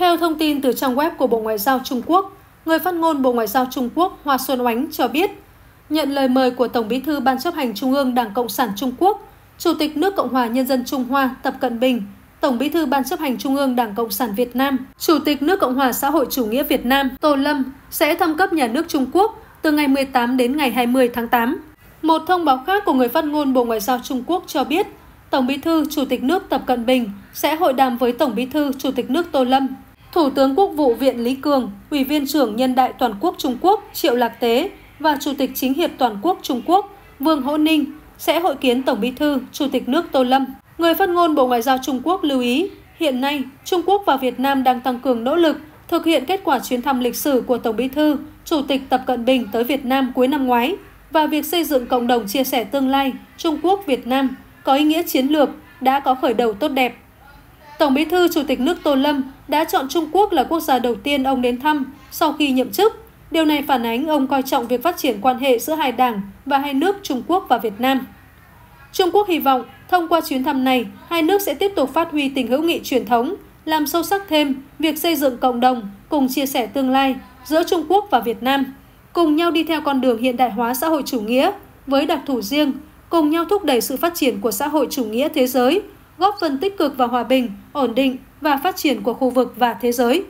Theo thông tin từ trang web của Bộ Ngoại giao Trung Quốc, người phát ngôn Bộ Ngoại giao Trung Quốc Hoa Xuân Oánh cho biết, nhận lời mời của Tổng bí thư Ban chấp hành Trung ương Đảng Cộng sản Trung Quốc, Chủ tịch nước Cộng hòa Nhân dân Trung Hoa Tập Cận Bình, Tổng bí thư Ban chấp hành Trung ương Đảng Cộng sản Việt Nam, Chủ tịch nước Cộng hòa xã hội chủ nghĩa Việt Nam Tô Lâm sẽ thăm cấp nhà nước Trung Quốc từ ngày 18 đến ngày 20 tháng 8. Một thông báo khác của người phát ngôn Bộ Ngoại giao Trung Quốc cho biết, Tổng bí thư Chủ tịch nước Tập Cận Bình sẽ hội đàm với Tổng bí thư Chủ tịch nước Tô Lâm Thủ tướng Quốc vụ Viện Lý Cường, Ủy viên trưởng Nhân đại Toàn quốc Trung Quốc Triệu Lạc Tế và Chủ tịch Chính hiệp Toàn quốc Trung Quốc Vương Hỗ Ninh sẽ hội kiến Tổng Bí thư, Chủ tịch nước Tô Lâm. Người phát ngôn Bộ Ngoại giao Trung Quốc lưu ý, hiện nay Trung Quốc và Việt Nam đang tăng cường nỗ lực thực hiện kết quả chuyến thăm lịch sử của Tổng Bí thư, Chủ tịch Tập Cận Bình tới Việt Nam cuối năm ngoái và việc xây dựng cộng đồng chia sẻ tương lai Trung Quốc Việt Nam có ý nghĩa chiến lược đã có khởi đầu tốt đẹp. Tổng bí thư Chủ tịch nước Tô Lâm đã chọn Trung Quốc là quốc gia đầu tiên ông đến thăm sau khi nhậm chức. Điều này phản ánh ông coi trọng việc phát triển quan hệ giữa hai đảng và hai nước Trung Quốc và Việt Nam. Trung Quốc hy vọng thông qua chuyến thăm này, hai nước sẽ tiếp tục phát huy tình hữu nghị truyền thống, làm sâu sắc thêm việc xây dựng cộng đồng cùng chia sẻ tương lai giữa Trung Quốc và Việt Nam, cùng nhau đi theo con đường hiện đại hóa xã hội chủ nghĩa với đặc thù riêng, cùng nhau thúc đẩy sự phát triển của xã hội chủ nghĩa thế giới góp phần tích cực vào hòa bình, ổn định và phát triển của khu vực và thế giới.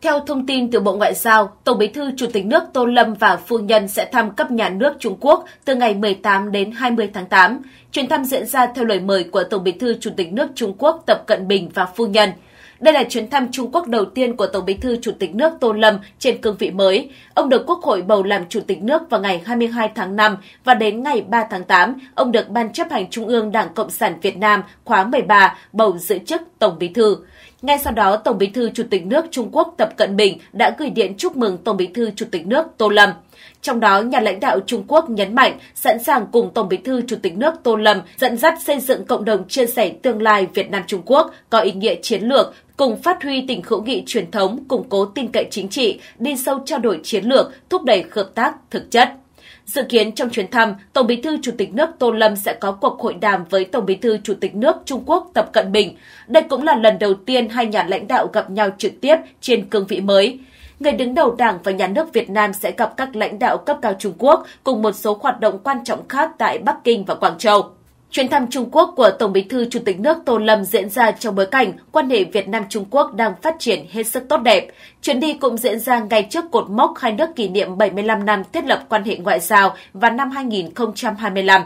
Theo thông tin từ Bộ Ngoại giao, Tổng Bí thư Chủ tịch nước Tô Lâm và phu nhân sẽ thăm cấp nhà nước Trung Quốc từ ngày 18 đến 20 tháng 8. Chuyến thăm diễn ra theo lời mời của Tổng Bí thư Chủ tịch nước Trung Quốc Tập Cận Bình và phu nhân – đây là chuyến thăm Trung Quốc đầu tiên của Tổng bí thư Chủ tịch nước Tô Lâm trên cương vị mới. Ông được Quốc hội bầu làm Chủ tịch nước vào ngày 22 tháng 5 và đến ngày 3 tháng 8, ông được Ban chấp hành Trung ương Đảng Cộng sản Việt Nam khóa 13 bầu giữ chức Tổng bí thư. Ngay sau đó, Tổng Bí thư Chủ tịch nước Trung Quốc Tập Cận Bình đã gửi điện chúc mừng Tổng Bí thư Chủ tịch nước Tô Lâm. Trong đó, nhà lãnh đạo Trung Quốc nhấn mạnh sẵn sàng cùng Tổng Bí thư Chủ tịch nước Tô Lâm dẫn dắt xây dựng cộng đồng chia sẻ tương lai Việt Nam Trung Quốc có ý nghĩa chiến lược, cùng phát huy tình hữu nghị truyền thống, củng cố tin cậy chính trị, đi sâu trao đổi chiến lược, thúc đẩy hợp tác thực chất. Dự kiến trong chuyến thăm, Tổng Bí thư Chủ tịch nước Tô Lâm sẽ có cuộc hội đàm với Tổng Bí thư Chủ tịch nước Trung Quốc Tập Cận Bình. Đây cũng là lần đầu tiên hai nhà lãnh đạo gặp nhau trực tiếp trên cương vị mới người đứng đầu Đảng và Nhà nước Việt Nam sẽ gặp các lãnh đạo cấp cao Trung Quốc cùng một số hoạt động quan trọng khác tại Bắc Kinh và Quảng Châu. Chuyến thăm Trung Quốc của Tổng Bí thư Chủ tịch nước Tô Lâm diễn ra trong bối cảnh quan hệ Việt Nam Trung Quốc đang phát triển hết sức tốt đẹp. Chuyến đi cũng diễn ra ngay trước cột mốc hai nước kỷ niệm 75 năm thiết lập quan hệ ngoại giao vào năm 2025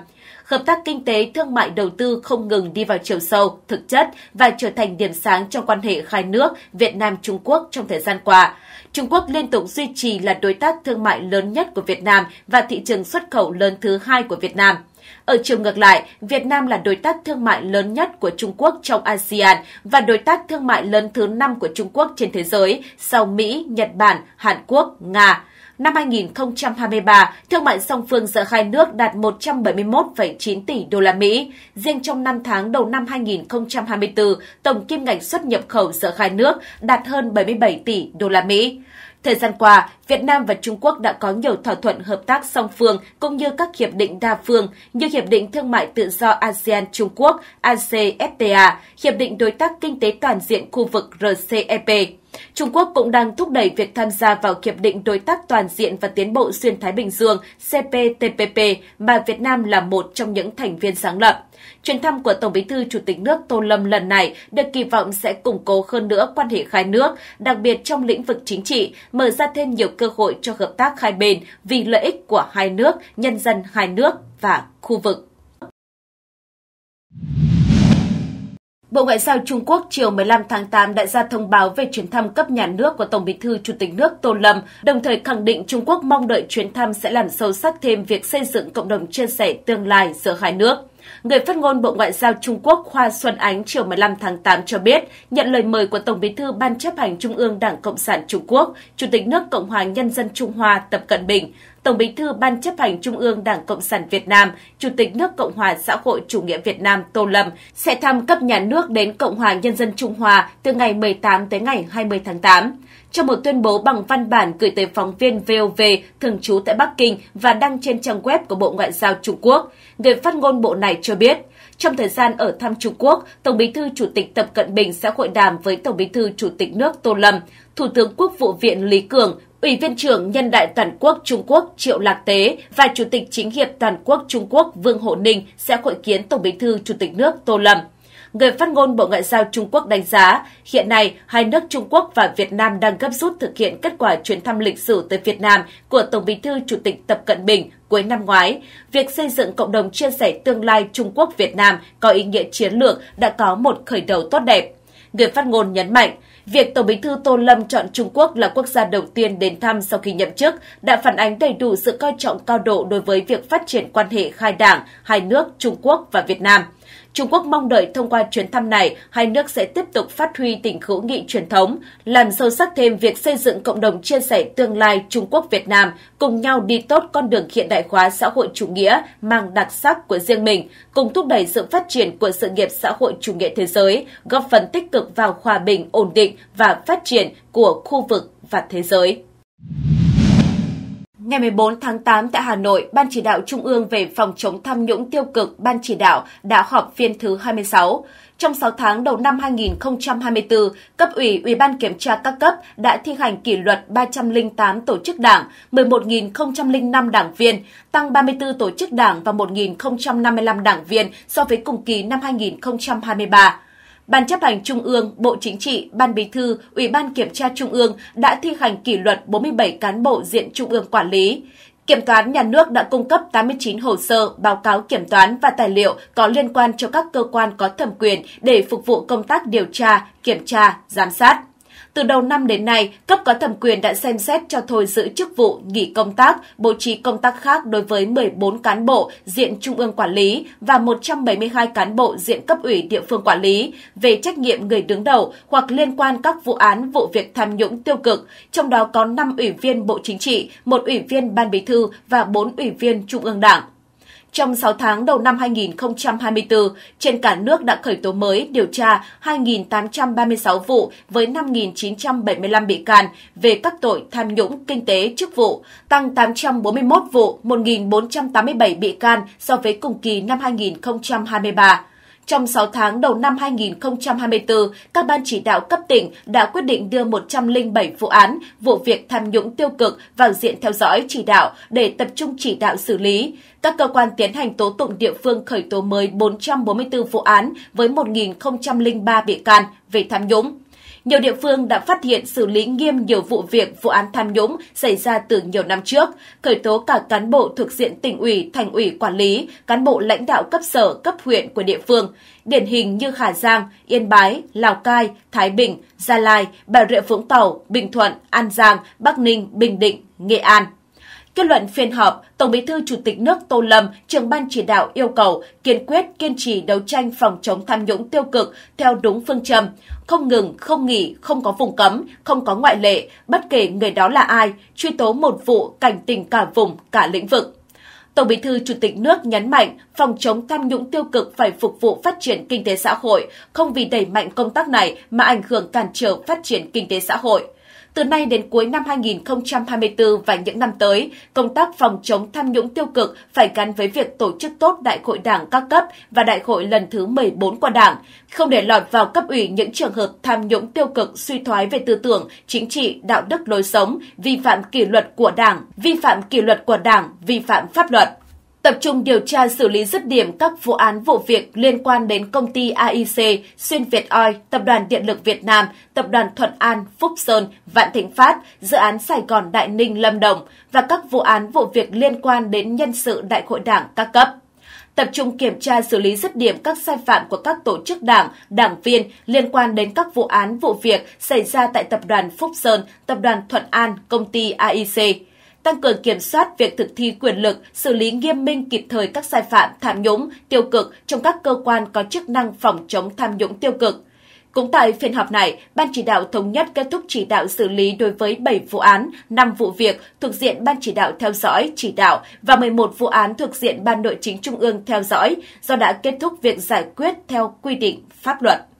hợp tác kinh tế thương mại đầu tư không ngừng đi vào chiều sâu, thực chất và trở thành điểm sáng trong quan hệ hai nước Việt Nam Trung Quốc trong thời gian qua. Trung Quốc liên tục duy trì là đối tác thương mại lớn nhất của Việt Nam và thị trường xuất khẩu lớn thứ hai của Việt Nam. Ở chiều ngược lại, Việt Nam là đối tác thương mại lớn nhất của Trung Quốc trong ASEAN và đối tác thương mại lớn thứ năm của Trung Quốc trên thế giới sau Mỹ, Nhật Bản, Hàn Quốc, Nga. Năm 2023, thương mại song phương giữa hai nước đạt 171,9 tỷ đô la Mỹ. Riêng trong 5 tháng đầu năm 2024, tổng kim ngạch xuất nhập khẩu giữa hai nước đạt hơn 77 tỷ đô la Mỹ. Thời gian qua, Việt Nam và Trung Quốc đã có nhiều thỏa thuận hợp tác song phương cũng như các hiệp định đa phương như Hiệp định Thương mại Tự do ASEAN-Trung Quốc ACFTA, Hiệp định Đối tác Kinh tế Toàn diện khu vực RCEP. Trung Quốc cũng đang thúc đẩy việc tham gia vào Hiệp định Đối tác Toàn diện và Tiến bộ Xuyên Thái Bình Dương CPTPP mà Việt Nam là một trong những thành viên sáng lập. Chuyến thăm của Tổng bí thư Chủ tịch nước Tô Lâm lần này được kỳ vọng sẽ củng cố hơn nữa quan hệ hai nước, đặc biệt trong lĩnh vực chính trị, mở ra thêm nhiều cơ hội cho hợp tác hai bên vì lợi ích của hai nước, nhân dân hai nước và khu vực. Bộ Ngoại giao Trung Quốc chiều 15 tháng 8 đã ra thông báo về chuyến thăm cấp nhà nước của Tổng Bí thư Chủ tịch nước Tô Lâm, đồng thời khẳng định Trung Quốc mong đợi chuyến thăm sẽ làm sâu sắc thêm việc xây dựng cộng đồng chia sẻ tương lai giữa hai nước. Người phát ngôn Bộ Ngoại giao Trung Quốc Hoa Xuân Ánh chiều 15 tháng 8 cho biết, nhận lời mời của Tổng Bí thư Ban chấp hành Trung ương Đảng Cộng sản Trung Quốc, Chủ tịch nước Cộng hòa Nhân dân Trung Hoa Tập Cận Bình, Tổng Bí thư Ban chấp hành Trung ương Đảng Cộng sản Việt Nam, Chủ tịch nước Cộng hòa xã hội chủ nghĩa Việt Nam Tô Lâm sẽ thăm cấp nhà nước đến Cộng hòa Nhân dân Trung Hoa từ ngày 18 tới ngày 20 tháng 8. Trong một tuyên bố bằng văn bản gửi tới phóng viên VOV thường trú tại Bắc Kinh và đăng trên trang web của Bộ Ngoại giao Trung Quốc, người phát ngôn bộ này cho biết, trong thời gian ở thăm Trung Quốc, Tổng Bí thư Chủ tịch Tập Cận Bình sẽ hội đàm với Tổng Bí thư Chủ tịch nước Tô Lâm, Thủ tướng Quốc vụ viện Lý Cường, Ủy viên trưởng Nhân đại Toàn quốc Trung Quốc Triệu Lạc Tế và Chủ tịch Chính hiệp Toàn quốc Trung Quốc Vương Hộ Ninh sẽ hội kiến Tổng bí thư Chủ tịch nước Tô Lâm. Người phát ngôn Bộ Ngoại giao Trung Quốc đánh giá, hiện nay hai nước Trung Quốc và Việt Nam đang gấp rút thực hiện kết quả chuyến thăm lịch sử tới Việt Nam của Tổng bí thư Chủ tịch Tập Cận Bình cuối năm ngoái. Việc xây dựng cộng đồng chia sẻ tương lai Trung Quốc-Việt Nam có ý nghĩa chiến lược đã có một khởi đầu tốt đẹp. Người phát ngôn nhấn mạnh, Việc Tổng Bí thư Tô Lâm chọn Trung Quốc là quốc gia đầu tiên đến thăm sau khi nhậm chức đã phản ánh đầy đủ sự coi trọng cao độ đối với việc phát triển quan hệ khai đảng, hai nước Trung Quốc và Việt Nam. Trung Quốc mong đợi thông qua chuyến thăm này, hai nước sẽ tiếp tục phát huy tình hữu nghị truyền thống, làm sâu sắc thêm việc xây dựng cộng đồng chia sẻ tương lai Trung Quốc-Việt Nam, cùng nhau đi tốt con đường hiện đại hóa xã hội chủ nghĩa mang đặc sắc của riêng mình, cùng thúc đẩy sự phát triển của sự nghiệp xã hội chủ nghĩa thế giới, góp phần tích cực vào hòa bình, ổn định và phát triển của khu vực và thế giới. Ngày 14 tháng 8 tại Hà Nội, Ban chỉ đạo Trung ương về phòng chống tham nhũng tiêu cực Ban chỉ đạo đã họp phiên thứ 26. Trong 6 tháng đầu năm 2024, cấp ủy Ủy ban kiểm tra các cấp đã thi hành kỷ luật 308 tổ chức đảng, 11.005 đảng viên, tăng 34 tổ chức đảng và 1.055 đảng viên so với cùng kỳ năm 2023. Ban chấp hành Trung ương, Bộ Chính trị, Ban Bí thư, Ủy ban Kiểm tra Trung ương đã thi hành kỷ luật 47 cán bộ diện Trung ương quản lý. Kiểm toán nhà nước đã cung cấp 89 hồ sơ, báo cáo kiểm toán và tài liệu có liên quan cho các cơ quan có thẩm quyền để phục vụ công tác điều tra, kiểm tra, giám sát. Từ đầu năm đến nay, cấp có thẩm quyền đã xem xét cho thôi giữ chức vụ, nghỉ công tác, bố trí công tác khác đối với 14 cán bộ diện trung ương quản lý và 172 cán bộ diện cấp ủy địa phương quản lý về trách nhiệm người đứng đầu hoặc liên quan các vụ án vụ việc tham nhũng tiêu cực, trong đó có 5 ủy viên Bộ Chính trị, một ủy viên Ban Bí thư và 4 ủy viên Trung ương Đảng. Trong 6 tháng đầu năm 2024, trên cả nước đã khởi tố mới điều tra 2.836 vụ với 5.975 bị can về các tội tham nhũng kinh tế chức vụ, tăng 841 vụ, 1.487 bị can so với cùng kỳ năm 2023. Trong 6 tháng đầu năm 2024, các ban chỉ đạo cấp tỉnh đã quyết định đưa 107 vụ án, vụ việc tham nhũng tiêu cực vào diện theo dõi chỉ đạo để tập trung chỉ đạo xử lý. Các cơ quan tiến hành tố tụng địa phương khởi tố mới 444 vụ án với 1.003 bị can về tham nhũng. Nhiều địa phương đã phát hiện xử lý nghiêm nhiều vụ việc vụ án tham nhũng xảy ra từ nhiều năm trước, khởi tố cả cán bộ thuộc diện tỉnh ủy, thành ủy quản lý, cán bộ lãnh đạo cấp sở, cấp huyện của địa phương. Điển hình như Hà Giang, Yên Bái, Lào Cai, Thái Bình, Gia Lai, Bà Rịa Vũng Tàu, Bình Thuận, An Giang, Bắc Ninh, Bình Định, Nghệ An. Kết luận phiên họp, Tổng Bí thư Chủ tịch nước Tô Lâm, trưởng ban chỉ đạo yêu cầu kiên quyết kiên trì đấu tranh phòng chống tham nhũng tiêu cực theo đúng phương châm, không ngừng, không nghỉ, không có vùng cấm, không có ngoại lệ, bất kể người đó là ai, truy tố một vụ cảnh tình cả vùng, cả lĩnh vực. Tổng Bí thư Chủ tịch nước nhấn mạnh phòng chống tham nhũng tiêu cực phải phục vụ phát triển kinh tế xã hội, không vì đẩy mạnh công tác này mà ảnh hưởng cản trở phát triển kinh tế xã hội. Từ nay đến cuối năm 2024 và những năm tới, công tác phòng chống tham nhũng tiêu cực phải gắn với việc tổ chức tốt đại hội đảng các cấp và đại hội lần thứ 14 của đảng, không để lọt vào cấp ủy những trường hợp tham nhũng tiêu cực suy thoái về tư tưởng, chính trị, đạo đức lối sống, vi phạm kỷ luật của đảng, vi phạm kỷ luật của đảng, vi phạm pháp luật tập trung điều tra xử lý dứt điểm các vụ án vụ việc liên quan đến công ty AIC, Xuyên Việt oi Tập đoàn Điện lực Việt Nam, Tập đoàn Thuận An, Phúc Sơn, Vạn Thịnh Phát, dự án Sài Gòn Đại Ninh Lâm Đồng và các vụ án vụ việc liên quan đến nhân sự đại hội đảng các cấp tập trung kiểm tra xử lý dứt điểm các sai phạm của các tổ chức đảng, đảng viên liên quan đến các vụ án vụ việc xảy ra tại Tập đoàn Phúc Sơn, Tập đoàn Thuận An, công ty AIC tăng cường kiểm soát việc thực thi quyền lực, xử lý nghiêm minh kịp thời các sai phạm tham nhũng, tiêu cực trong các cơ quan có chức năng phòng chống tham nhũng tiêu cực. Cũng tại phiên họp này, Ban chỉ đạo thống nhất kết thúc chỉ đạo xử lý đối với 7 vụ án, 5 vụ việc thuộc diện Ban chỉ đạo theo dõi, chỉ đạo và 11 vụ án thuộc diện Ban nội chính Trung ương theo dõi, do đã kết thúc việc giải quyết theo quy định pháp luật.